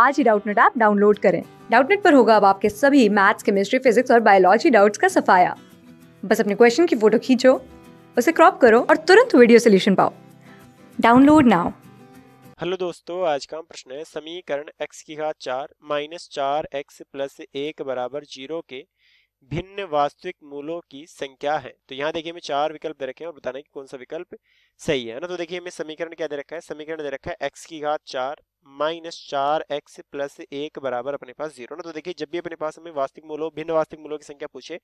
आज ही Doubtnut app download करें डाउटनेट पर होगा अब आपके सभी मैथ्स केमिस्ट्री फिजिक्स और बायोलॉजी डाउट्स का सफाया बस अपने क्वेश्चन की फोटो खींचो उसे क्रॉप करो और तुरंत वीडियो सोल्यूशन पाओ डाउनलोड नाउ हेलो दोस्तों आज का प्रश्न है समीकरण x की घात चार माइनस चार एक्स प्लस एक बराबर जीरो के भिन्न वास्तविक मूलों की संख्या है तो यहाँ देखिए हमें चार विकल्प दे रखे हैं और बताना है कि कौन सा विकल्प सही है ना तो देखिए मैं समीकरण क्या दे रखा है समीकरण दे रखा है एक्स की घात चार माइनस चार एक्स प्लस एक बराबर अपने पास जीरो ना तो देखिए जब भी अपने पास हमें वास्तविक मूलों भिन्न वास्तविक मूलों की संख्या पूछे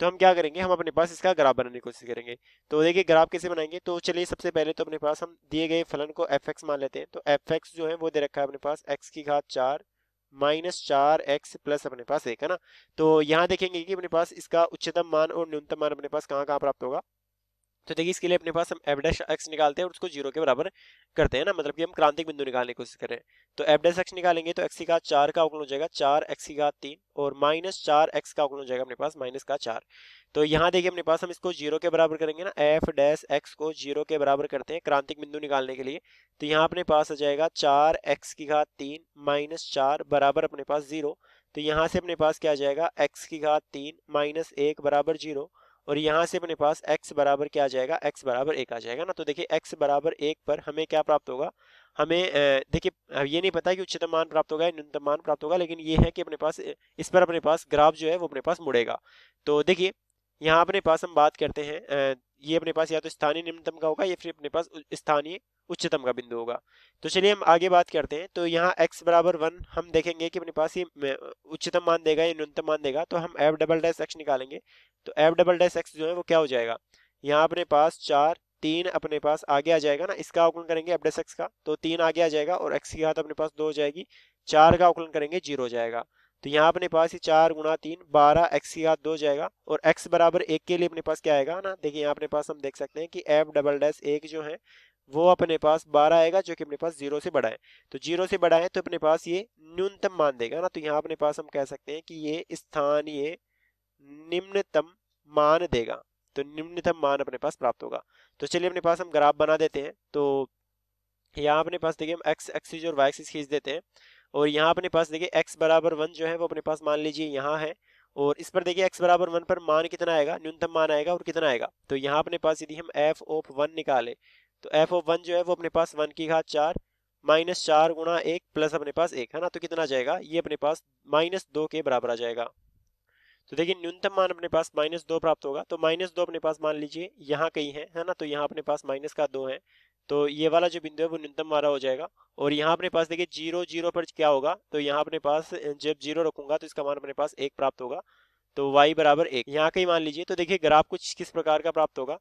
तो हम क्या करेंगे हम अपने पास इसका ग्राफ बनाने की कोशिश करेंगे तो देखिए ग्राफ कैसे बनाएंगे तो चलिए सबसे पहले तो अपने पास हम दिए गए फलन को एफ मान लेते हैं तो एफ जो है वो दे रखा है अपने पास एक्स की घात चार माइनस चार एक्स प्लस अपने पास एक है ना तो यहाँ देखेंगे कि अपने पास इसका उच्चतम मान और न्यूनतम मान अपने पास कहाँ कहाँ प्राप्त होगा तो देखिए इसके लिए अपने पास हम एबडेश एक्स निकालते हैं और उसको जीरो के बराबर करते हैं ना मतलब कि हम क्रांतिक बिंदु निकालने की कोशिश करें तो एबडेश एक्स निकालेंगे तो एक्स की घात चार का अवकलन हो जाएगा चार एक्स की घात तीन और माइनस चार एक्स का अवकलन हो जाएगा अपने पास माइनस का चार तो यहाँ देखिए अपने पास हम इसको जीरो के बराबर करेंगे ना एफ डैश एक्स को जीरो के बराबर करते हैं क्रांतिक बिंदु निकालने के लिए तो यहाँ अपने पास आ जाएगा चार एक्स की घात तीन माइनस चार बराबर अपने पास जीरो तो यहाँ से अपने पास क्या आ जाएगा एक्स की घात तीन माइनस एक बराबर जीरो और यहाँ से अपने पास x बराबर क्या आ जाएगा x बराबर एक आ जाएगा ना तो देखिए x बराबर एक पर हमें क्या प्राप्त होगा हमें देखिए ये नहीं पता कि उच्चतम मान प्राप्त होगा या न्यूनतम मान प्राप्त होगा लेकिन ये है कि अपने पास इस पर अपने पास ग्राफ जो है वो अपने पास मुड़ेगा तो देखिए यहाँ अपने पास हम बात करते हैं ये अपने पास या तो स्थानीय निम्नतम का होगा या फिर अपने पास स्थानीय उच्चतम का बिंदु होगा तो चलिए हम आगे बात करते हैं तो यहाँ x बराबर वन हम देखेंगे कि अपने पास ये उच्चतम मान देगा या न्यूनतम मान देगा तो हम f डबल डैश एक्स निकालेंगे तो f डबल डैश एक्स जो है वो क्या हो जाएगा यहाँ अपने पास चार तीन अपने पास आगे आ जाएगा ना इसका आकलन करेंगे एफ डैश एक्स का तो तीन आगे आ जाएगा और एक्स की घात अपने पास दो हो जाएगी चार का आकलन करेंगे जीरो हो जाएगा तो यहाँ अपने पास ही चार गुणा तीन बारह एक्स की घात दो जाएगा और एक्स बराबर एक के लिए अपने पास क्या आएगा ना देखिए यहाँ अपने पास हम देख सकते हैं कि एफ डबल डैश एक जो है वो अपने पास बारह आएगा जो कि अपने पास जीरो से बड़ा है तो जीरो से बड़ा है तो अपने पास ये न्यूनतम मान देगा ना तो यहाँ अपने पास हम कह सकते हैं कि ये स्थानीय निम्नतम मान देगा तो निम्नतम मान अपने पास प्राप्त होगा तो चलिए अपने पास हम ग्राफ बना देते हैं तो यहाँ अपने पास देखिए हम एक्स एक्सिस और वाई एक्सिस खींच देते हैं और यहाँ अपने पास देखिए एक्स बराबर वन जो है वो अपने पास मान लीजिए यहाँ है और इस पर देखिए x बराबर वन पर मान कितना आएगा न्यूनतम मान आएगा और कितना आएगा तो यहाँ अपने पास यदि हम एफ ऑफ वन निकाले तो एफ ऑफ वन जो है वो अपने पास वन की घात चार माइनस चार गुणा एक प्लस अपने पास एक है ना तो कितना जाएगा ये अपने पास माइनस दो के बराबर आ जाएगा तो देखिए न्यूनतम मान अपने पास माइनस दो प्राप्त होगा तो माइनस दो अपने पास मान लीजिए यहाँ कहीं है है ना तो यहाँ अपने पास माइनस का दो है तो ये वाला जो बिंदु है वो न्यूनतम वाला हो जाएगा और यहाँ अपने पास देखिए जीरो जीरो पर क्या होगा तो यहाँ अपने पास जब जीरो रखूंगा तो इसका मान अपने पास एक प्राप्त होगा तो वाई बराबर एक यहाँ का ही मान लीजिए तो देखिए ग्राफ कुछ किस प्रकार का प्राप्त होगा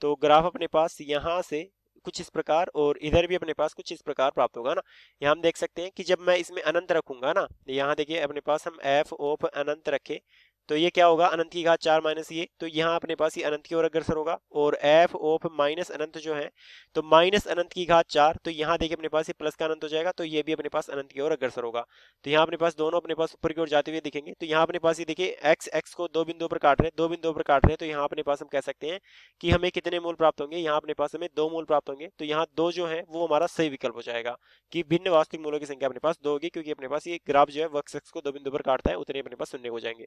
तो ग्राफ अपने पास यहाँ से कुछ इस प्रकार और इधर भी अपने पास कुछ इस प्रकार प्राप्त होगा ना यहाँ हम देख सकते हैं कि जब मैं इसमें अनंत रखूंगा ना यहाँ देखिए अपने पास हम एफ ओफ अनंत रखे तो ये क्या होगा अनंत की घात चार माइनस ये तो यहाँ अपने पास ही अनंत की ओर अग्रसर होगा और एफ ओफ माइनस अनंत जो है तो माइनस अनंत की घात चार तो यहाँ देखिए अपने पास ये प्लस का अनंत हो जाएगा तो ये भी अपने पास अनंत की ओर अग्रसर होगा तो यहाँ अपने पास दोनों अपने पास ऊपर की ओर जाते हुए दिखेंगे तो यहाँ अपने पास ये देखिए एक्स एक्स को दो बिंदुओं पर काट रहे हैं दो बिंदुओं पर काट रहे हैं तो यहाँ अपने पास हम कह सकते हैं कि हमें कितने मूल प्राप्त होंगे यहाँ अपने पास हमें दो मूल प्राप्त होंगे तो यहाँ दो जो है वो हमारा सही विकल्प हो जाएगा कि भिन्न वास्तविक मूलों की संख्या अपने पास दो होगी क्योंकि अपने पास ये ग्राफ जो है वक्स एक्स को दो बिंदु पर काटता है उतने अपने पास सुनने को जाएंगे